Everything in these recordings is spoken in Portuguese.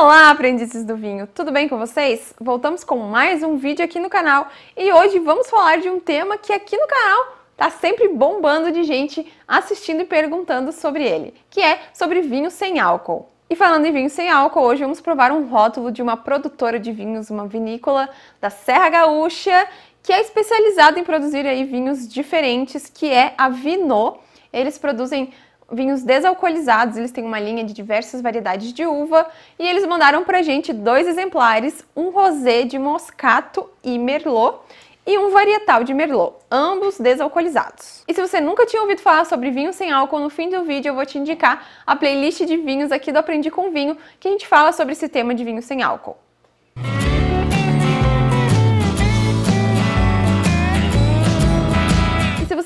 Olá, aprendizes do vinho! Tudo bem com vocês? Voltamos com mais um vídeo aqui no canal e hoje vamos falar de um tema que aqui no canal tá sempre bombando de gente assistindo e perguntando sobre ele, que é sobre vinho sem álcool. E falando em vinho sem álcool, hoje vamos provar um rótulo de uma produtora de vinhos, uma vinícola da Serra Gaúcha, que é especializada em produzir aí vinhos diferentes, que é a Vinô. Eles produzem vinhos desalcoolizados, eles têm uma linha de diversas variedades de uva e eles mandaram pra gente dois exemplares, um rosé de moscato e merlot e um varietal de merlot, ambos desalcoolizados. E se você nunca tinha ouvido falar sobre vinho sem álcool, no fim do vídeo eu vou te indicar a playlist de vinhos aqui do Aprendi com Vinho, que a gente fala sobre esse tema de vinho sem álcool.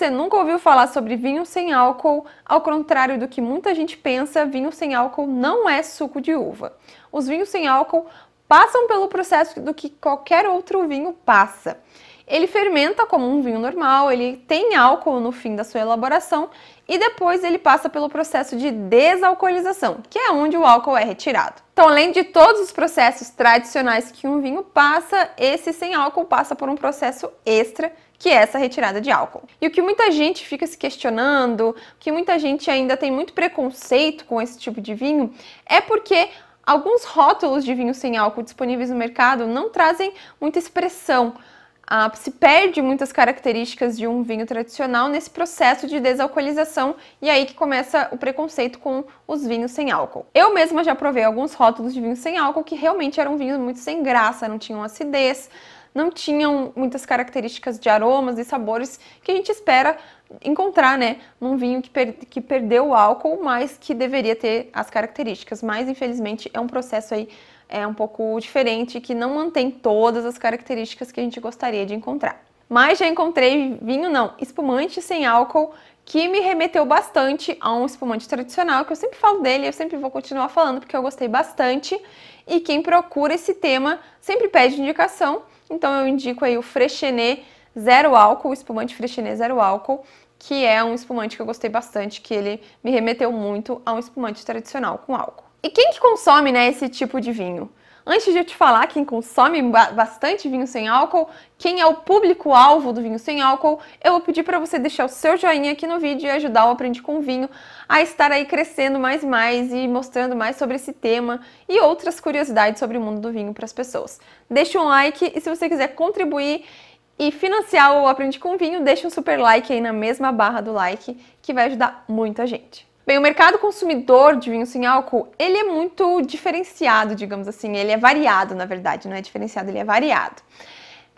você nunca ouviu falar sobre vinho sem álcool, ao contrário do que muita gente pensa, vinho sem álcool não é suco de uva. Os vinhos sem álcool passam pelo processo do que qualquer outro vinho passa. Ele fermenta como um vinho normal, ele tem álcool no fim da sua elaboração e depois ele passa pelo processo de desalcoolização, que é onde o álcool é retirado. Então, além de todos os processos tradicionais que um vinho passa, esse sem álcool passa por um processo extra que é essa retirada de álcool. E o que muita gente fica se questionando, que muita gente ainda tem muito preconceito com esse tipo de vinho, é porque alguns rótulos de vinho sem álcool disponíveis no mercado não trazem muita expressão. Ah, se perde muitas características de um vinho tradicional nesse processo de desalcoolização e aí que começa o preconceito com os vinhos sem álcool. Eu mesma já provei alguns rótulos de vinho sem álcool que realmente eram vinhos muito sem graça, não tinham acidez, não tinham muitas características de aromas e sabores que a gente espera encontrar, né, num vinho que, per que perdeu o álcool, mas que deveria ter as características. Mas infelizmente é um processo aí é um pouco diferente que não mantém todas as características que a gente gostaria de encontrar. Mas já encontrei vinho não, espumante sem álcool que me remeteu bastante a um espumante tradicional, que eu sempre falo dele, eu sempre vou continuar falando porque eu gostei bastante. E quem procura esse tema sempre pede indicação então eu indico aí o Freixenet zero álcool, o espumante Freixenet zero álcool, que é um espumante que eu gostei bastante, que ele me remeteu muito a um espumante tradicional com álcool. E quem que consome, né, esse tipo de vinho? Antes de eu te falar quem consome bastante vinho sem álcool, quem é o público-alvo do vinho sem álcool, eu vou pedir para você deixar o seu joinha aqui no vídeo e ajudar o Aprendi com Vinho a estar aí crescendo mais e mais e mostrando mais sobre esse tema e outras curiosidades sobre o mundo do vinho para as pessoas. Deixa um like e se você quiser contribuir e financiar o Aprendi com Vinho, deixa um super like aí na mesma barra do like que vai ajudar muita gente. Bem, o mercado consumidor de vinho sem álcool, ele é muito diferenciado, digamos assim, ele é variado, na verdade, não é diferenciado, ele é variado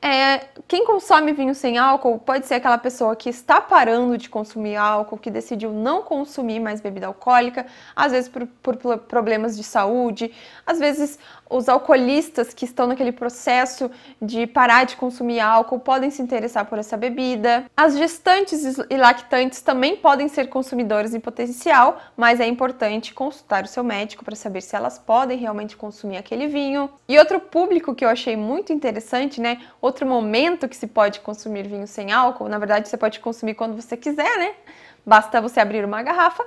é, quem consome vinho sem álcool pode ser aquela pessoa que está parando de consumir álcool, que decidiu não consumir mais bebida alcoólica, às vezes por, por problemas de saúde, às vezes os alcoolistas que estão naquele processo de parar de consumir álcool podem se interessar por essa bebida. As gestantes e lactantes também podem ser consumidores em potencial, mas é importante consultar o seu médico para saber se elas podem realmente consumir aquele vinho. E outro público que eu achei muito interessante, né? outro momento que se pode consumir vinho sem álcool. Na verdade, você pode consumir quando você quiser, né? Basta você abrir uma garrafa.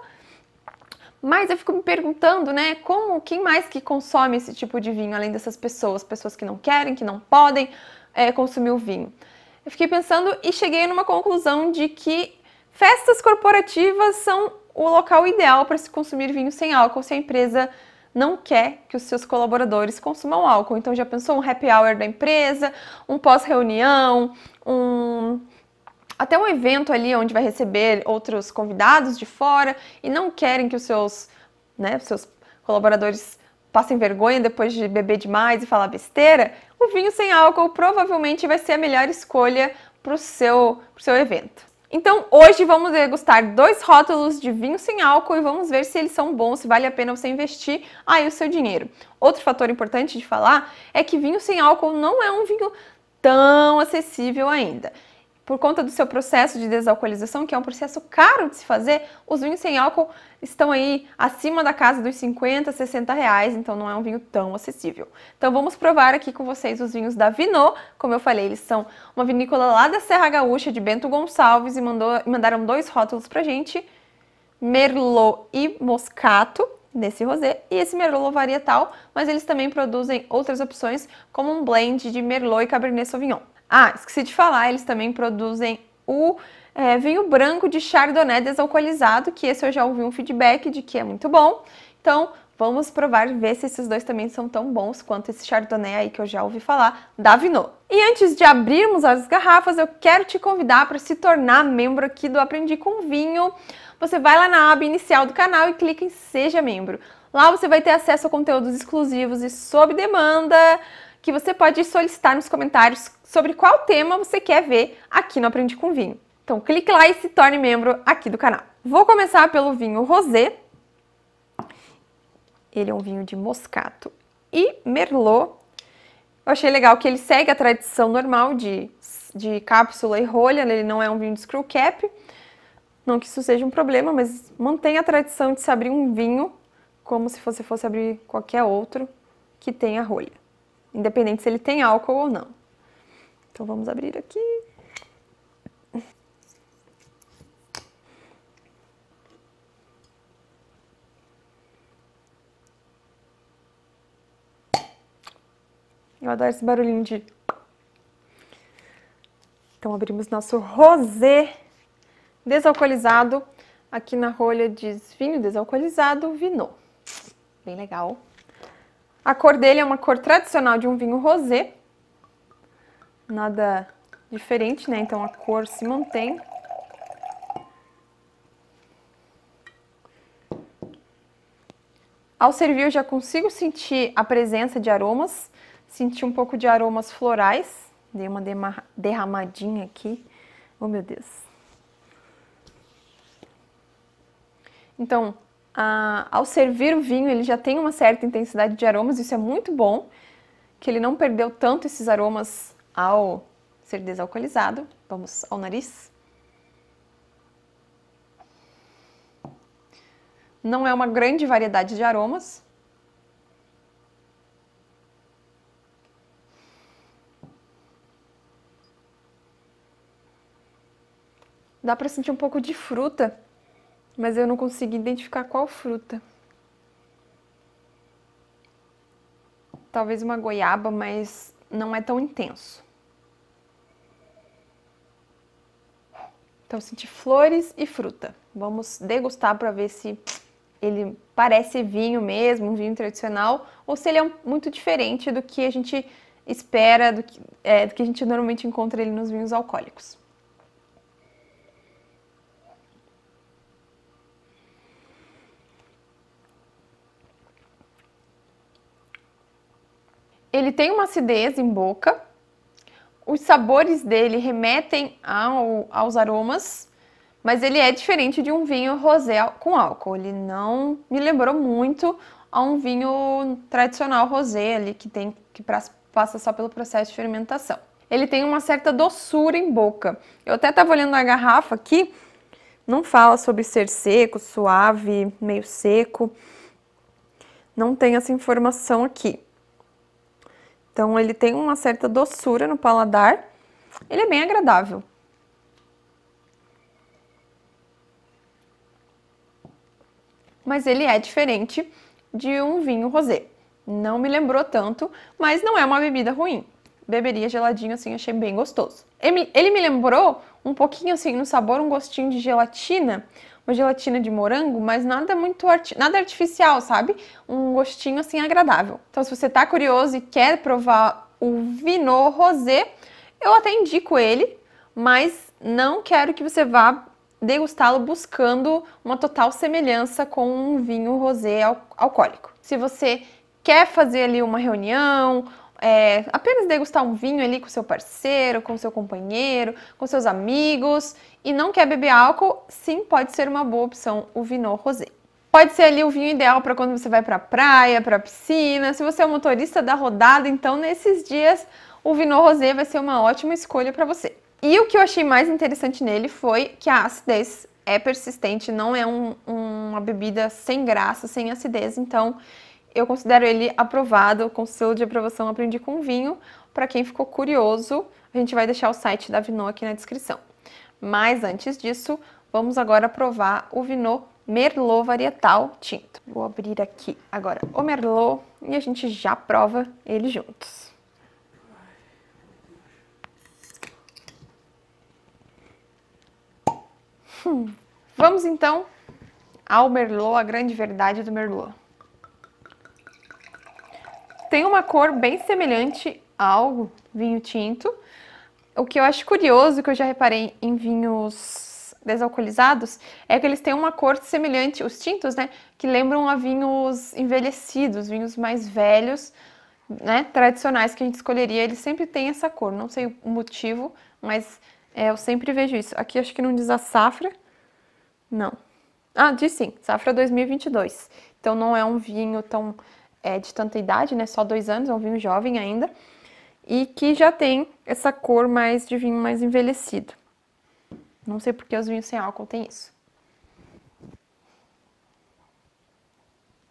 Mas eu fico me perguntando, né, como, quem mais que consome esse tipo de vinho, além dessas pessoas, pessoas que não querem, que não podem é, consumir o vinho. Eu fiquei pensando e cheguei numa conclusão de que festas corporativas são o local ideal para se consumir vinho sem álcool, se a empresa não quer que os seus colaboradores consumam álcool. Então já pensou um happy hour da empresa, um pós-reunião, um até um evento ali onde vai receber outros convidados de fora e não querem que os seus, né, seus colaboradores passem vergonha depois de beber demais e falar besteira, o vinho sem álcool provavelmente vai ser a melhor escolha para o seu, seu evento. Então, hoje vamos degustar dois rótulos de vinho sem álcool e vamos ver se eles são bons, se vale a pena você investir aí o seu dinheiro. Outro fator importante de falar é que vinho sem álcool não é um vinho tão acessível ainda. Por conta do seu processo de desalcoolização, que é um processo caro de se fazer, os vinhos sem álcool estão aí acima da casa dos 50, 60 reais, então não é um vinho tão acessível. Então vamos provar aqui com vocês os vinhos da Vinô. Como eu falei, eles são uma vinícola lá da Serra Gaúcha, de Bento Gonçalves, e mandou, mandaram dois rótulos pra gente, Merlot e Moscato nesse rosé e esse merlot varietal, mas eles também produzem outras opções como um blend de merlot e cabernet sauvignon. Ah, esqueci de falar, eles também produzem o é, vinho branco de Chardonnay desalcoolizado, que esse eu já ouvi um feedback de que é muito bom. Então, vamos provar ver se esses dois também são tão bons quanto esse Chardonnay aí que eu já ouvi falar da Vinô. E antes de abrirmos as garrafas, eu quero te convidar para se tornar membro aqui do Aprendi com Vinho. Você vai lá na aba inicial do canal e clica em Seja Membro. Lá você vai ter acesso a conteúdos exclusivos e sob demanda que você pode solicitar nos comentários sobre qual tema você quer ver aqui no Aprendi com Vinho. Então clique lá e se torne membro aqui do canal. Vou começar pelo vinho rosé. Ele é um vinho de moscato e merlot. Eu achei legal que ele segue a tradição normal de, de cápsula e rolha, né? ele não é um vinho de screw cap. Não que isso seja um problema, mas mantém a tradição de se abrir um vinho como se você fosse abrir qualquer outro que tenha rolha, independente se ele tem álcool ou não. Então vamos abrir aqui. Eu adoro esse barulhinho de... Então abrimos nosso rosé desalcoolizado aqui na rolha diz vinho desalcoolizado, vinô. Bem legal. A cor dele é uma cor tradicional de um vinho rosé, nada diferente, né? Então a cor se mantém. Ao servir eu já consigo sentir a presença de aromas, sentir um pouco de aromas florais. Dei uma derramadinha aqui. Oh meu Deus. Então, a, ao servir o vinho, ele já tem uma certa intensidade de aromas, isso é muito bom, que ele não perdeu tanto esses aromas ao ser desalcoolizado, vamos ao nariz. Não é uma grande variedade de aromas. Dá para sentir um pouco de fruta, mas eu não consegui identificar qual fruta. Talvez uma goiaba, mas não é tão intenso. Então, senti flores e fruta. Vamos degustar para ver se ele parece vinho mesmo, um vinho tradicional, ou se ele é muito diferente do que a gente espera, do que, é, do que a gente normalmente encontra ele nos vinhos alcoólicos. Ele tem uma acidez em boca, os sabores dele remetem ao, aos aromas, mas ele é diferente de um vinho rosé com álcool. Ele não me lembrou muito a um vinho tradicional rosé ali que tem que passa só pelo processo de fermentação. Ele tem uma certa doçura em boca. Eu até estava olhando a garrafa aqui, não fala sobre ser seco, suave, meio seco. Não tem essa informação aqui. Então ele tem uma certa doçura no paladar. Ele é bem agradável. Mas ele é diferente de um vinho rosé. Não me lembrou tanto, mas não é uma bebida ruim. Beberia geladinho assim, achei bem gostoso. Ele me lembrou um pouquinho assim no sabor, um gostinho de gelatina, uma gelatina de morango, mas nada muito arti nada artificial, sabe? Um gostinho assim agradável. Então, se você tá curioso e quer provar o Vinô Rosé, eu até indico ele, mas não quero que você vá degustá-lo buscando uma total semelhança com um vinho rosé al alcoólico. Se você quer fazer ali uma reunião, é, apenas degustar um vinho ali com seu parceiro, com seu companheiro, com seus amigos e não quer beber álcool, sim, pode ser uma boa opção o vinho Rosé. Pode ser ali o vinho ideal para quando você vai para a praia, para a piscina. Se você é o motorista da rodada, então nesses dias o vinho Rosé vai ser uma ótima escolha para você. E o que eu achei mais interessante nele foi que a acidez é persistente, não é um, um, uma bebida sem graça, sem acidez, então eu considero ele aprovado, com selo de aprovação Aprendi com Vinho. Para quem ficou curioso, a gente vai deixar o site da Vinô aqui na descrição. Mas antes disso, vamos agora provar o Vinô Merlot Varietal Tinto. Vou abrir aqui agora o Merlot e a gente já prova ele juntos. Hum, vamos então ao Merlot, a grande verdade do Merlot tem uma cor bem semelhante ao vinho tinto. O que eu acho curioso, que eu já reparei em vinhos desalcoolizados, é que eles têm uma cor semelhante, os tintos, né? Que lembram a vinhos envelhecidos, vinhos mais velhos, né? Tradicionais que a gente escolheria, eles sempre têm essa cor. Não sei o motivo, mas é, eu sempre vejo isso. Aqui acho que não diz a safra. Não. Ah, diz sim, safra 2022. Então não é um vinho tão é, de tanta idade, né? Só dois anos, é um vinho jovem ainda. E que já tem essa cor mais de vinho mais envelhecido. Não sei porque os vinhos sem álcool têm isso.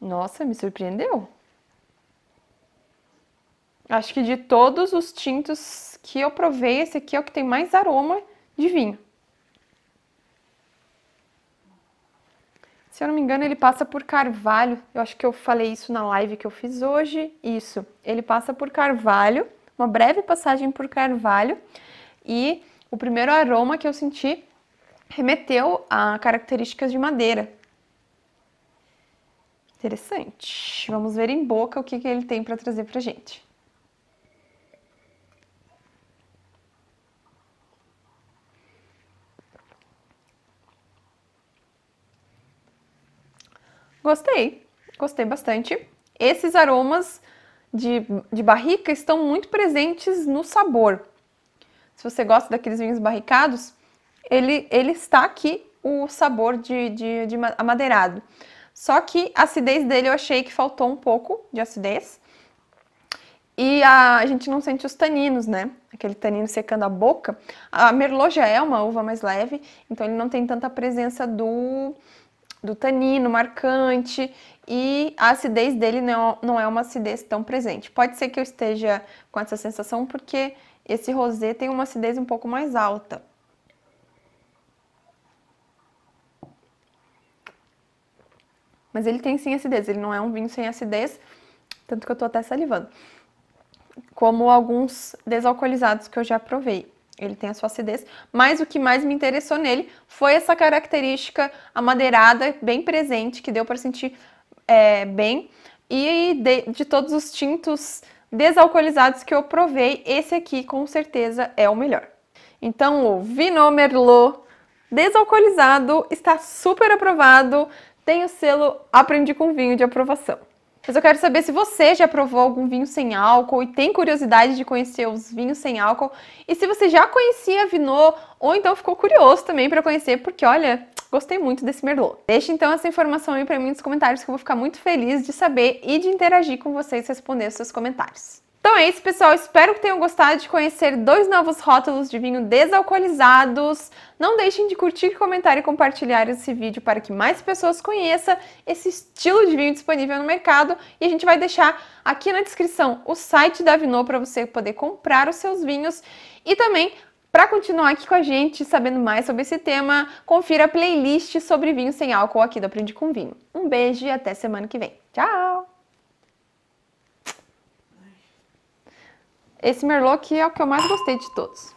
Nossa, me surpreendeu. Acho que de todos os tintos que eu provei, esse aqui é o que tem mais aroma de vinho. Se eu não me engano, ele passa por Carvalho. Eu acho que eu falei isso na live que eu fiz hoje. Isso, ele passa por Carvalho, uma breve passagem por Carvalho. E o primeiro aroma que eu senti remeteu a características de madeira. Interessante. Vamos ver em boca o que, que ele tem para trazer para gente. Gostei, gostei bastante. Esses aromas de, de barrica estão muito presentes no sabor. Se você gosta daqueles vinhos barricados, ele, ele está aqui o sabor de, de, de amadeirado. Só que a acidez dele eu achei que faltou um pouco de acidez. E a, a, gente não sente os taninos, né? Aquele tanino secando a boca. A Merlot já é uma uva mais leve, então ele não tem tanta presença do, do tanino marcante e a acidez dele não, é, não é uma acidez tão presente. Pode ser que eu esteja com essa sensação porque esse rosé tem uma acidez um pouco mais alta. Mas ele tem sim acidez, ele não é um vinho sem acidez, tanto que eu tô até salivando. Como alguns desalcoolizados que eu já provei. Ele tem a sua acidez, mas o que mais me interessou nele foi essa característica amadeirada bem presente, que deu para sentir é, bem. E de, de todos os tintos desalcoolizados que eu provei, esse aqui com certeza é o melhor. Então o Vinot Merlot desalcoolizado está super aprovado, tem o selo Aprendi com Vinho de aprovação. Mas eu quero saber se você já provou algum vinho sem álcool e tem curiosidade de conhecer os vinhos sem álcool. E se você já conhecia Vinot ou então ficou curioso também para conhecer, porque olha, gostei muito desse Merlot. Deixe então essa informação aí para mim nos comentários que eu vou ficar muito feliz de saber e de interagir com vocês respondendo seus comentários. Então é isso, pessoal. Espero que tenham gostado de conhecer dois novos rótulos de vinho desalcoolizados. Não deixem de curtir, comentar e compartilhar esse vídeo para que mais pessoas conheçam esse estilo de vinho disponível no mercado. E a gente vai deixar aqui na descrição o site da Vinô para você poder comprar os seus vinhos e também para continuar aqui com a gente, sabendo mais sobre esse tema, confira a playlist sobre vinho sem álcool aqui do Aprendi com Vinho. Um beijo e até semana que vem. Tchau! Esse Merlot aqui é o que eu mais gostei de todos.